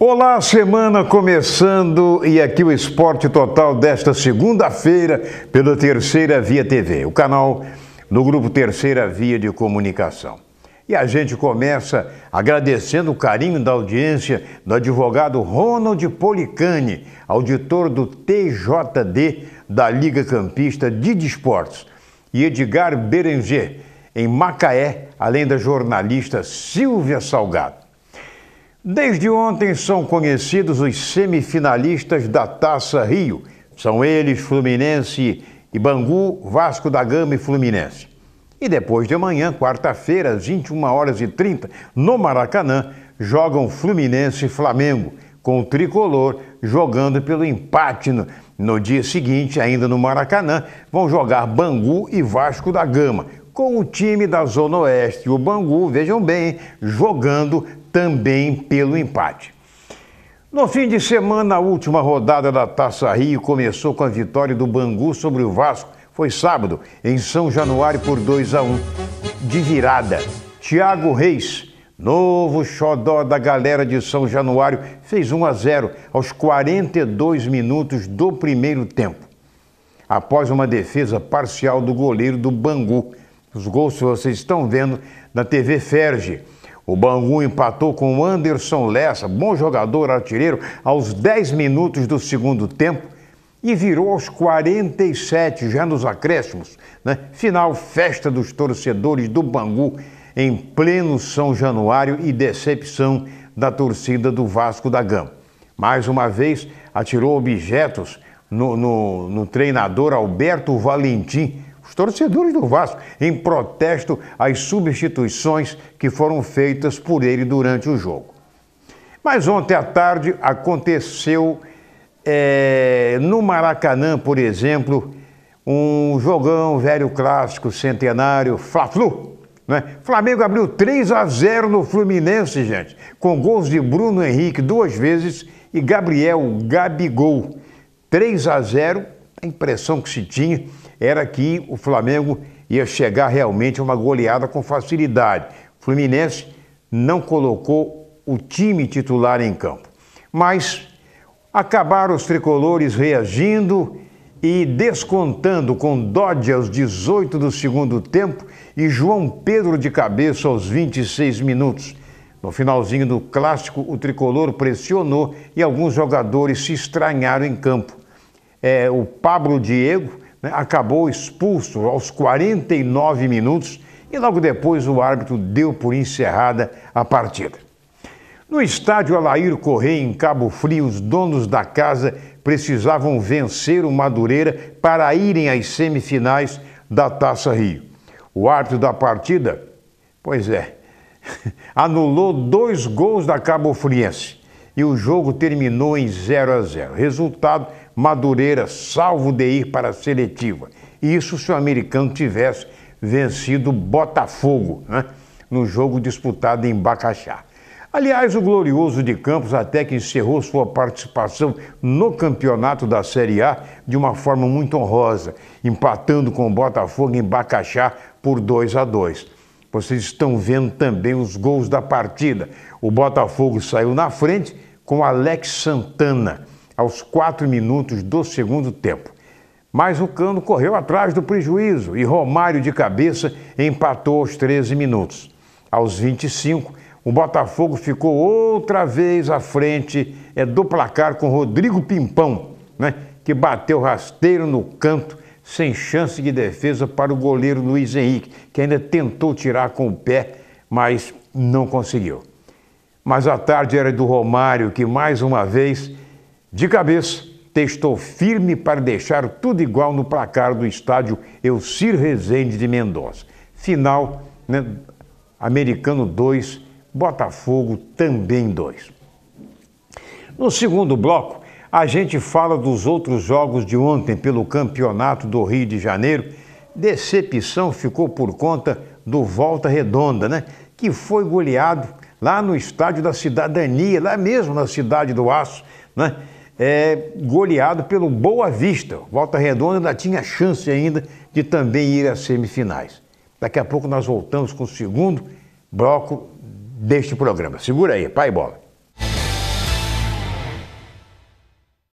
Olá, semana começando e aqui o Esporte Total desta segunda-feira pela Terceira Via TV, o canal do Grupo Terceira Via de Comunicação. E a gente começa agradecendo o carinho da audiência do advogado Ronald Policani, auditor do TJD da Liga Campista de Desportos, e Edgar Berenger, em Macaé, além da jornalista Silvia Salgado. Desde ontem são conhecidos os semifinalistas da Taça Rio. São eles Fluminense e Bangu, Vasco da Gama e Fluminense. E depois de amanhã, quarta-feira, às 21 horas e 30, no Maracanã, jogam Fluminense e Flamengo, com o tricolor jogando pelo empate. No dia seguinte, ainda no Maracanã, vão jogar Bangu e Vasco da Gama, com o time da Zona Oeste. O Bangu, vejam bem, jogando também pelo empate. No fim de semana, a última rodada da Taça Rio começou com a vitória do Bangu sobre o Vasco. Foi sábado, em São Januário, por 2 a 1 De virada, Thiago Reis, novo xodó da galera de São Januário, fez 1 a 0 aos 42 minutos do primeiro tempo. Após uma defesa parcial do goleiro do Bangu. Os gols vocês estão vendo na TV Ferge. O Bangu empatou com Anderson Lessa, bom jogador artilheiro, aos 10 minutos do segundo tempo e virou aos 47, já nos acréscimos. Né? Final festa dos torcedores do Bangu em pleno São Januário e decepção da torcida do Vasco da Gama. Mais uma vez, atirou objetos no, no, no treinador Alberto Valentim, os torcedores do Vasco, em protesto às substituições que foram feitas por ele durante o jogo. Mas ontem à tarde aconteceu é, no Maracanã, por exemplo, um jogão velho clássico, centenário, Fla-Flu. Né? Flamengo abriu 3 a 0 no Fluminense, gente, com gols de Bruno Henrique duas vezes e Gabriel Gabigol. 3 a 0, a impressão que se tinha era que o Flamengo ia chegar realmente a uma goleada com facilidade. O Fluminense não colocou o time titular em campo. Mas acabaram os tricolores reagindo e descontando com Dodge aos 18 do segundo tempo e João Pedro de cabeça aos 26 minutos. No finalzinho do clássico, o tricolor pressionou e alguns jogadores se estranharam em campo. É, o Pablo Diego né, acabou expulso aos 49 minutos e logo depois o árbitro deu por encerrada a partida. No estádio Alair Correia, em Cabo Frio, os donos da casa precisavam vencer o Madureira para irem às semifinais da Taça Rio. O árbitro da partida, pois é, anulou dois gols da Cabo Friense e o jogo terminou em 0 a 0. Resultado Madureira, salvo de ir para a seletiva. Isso se o americano tivesse vencido Botafogo, né? No jogo disputado em Bacaxá. Aliás, o Glorioso de Campos até que encerrou sua participação no campeonato da Série A de uma forma muito honrosa, empatando com o Botafogo em Bacaxá por 2 a 2. Vocês estão vendo também os gols da partida. O Botafogo saiu na frente com Alex Santana aos quatro minutos do segundo tempo. Mas o Cano correu atrás do prejuízo e Romário de cabeça empatou aos 13 minutos. Aos 25, o Botafogo ficou outra vez à frente é, do placar com Rodrigo Pimpão, né, que bateu rasteiro no canto, sem chance de defesa para o goleiro Luiz Henrique, que ainda tentou tirar com o pé, mas não conseguiu. Mas a tarde era do Romário, que mais uma vez de cabeça, testou firme para deixar tudo igual no placar do estádio Elcir Rezende de Mendonça. Final, né, Americano 2, Botafogo também 2. No segundo bloco, a gente fala dos outros jogos de ontem pelo Campeonato do Rio de Janeiro. Decepção ficou por conta do Volta Redonda, né? Que foi goleado lá no estádio da Cidadania, lá mesmo na Cidade do Aço, né? é, goleado pelo Boa Vista. Volta Redonda ainda tinha chance ainda de também ir às semifinais. Daqui a pouco nós voltamos com o segundo bloco deste programa. Segura aí, pai bola.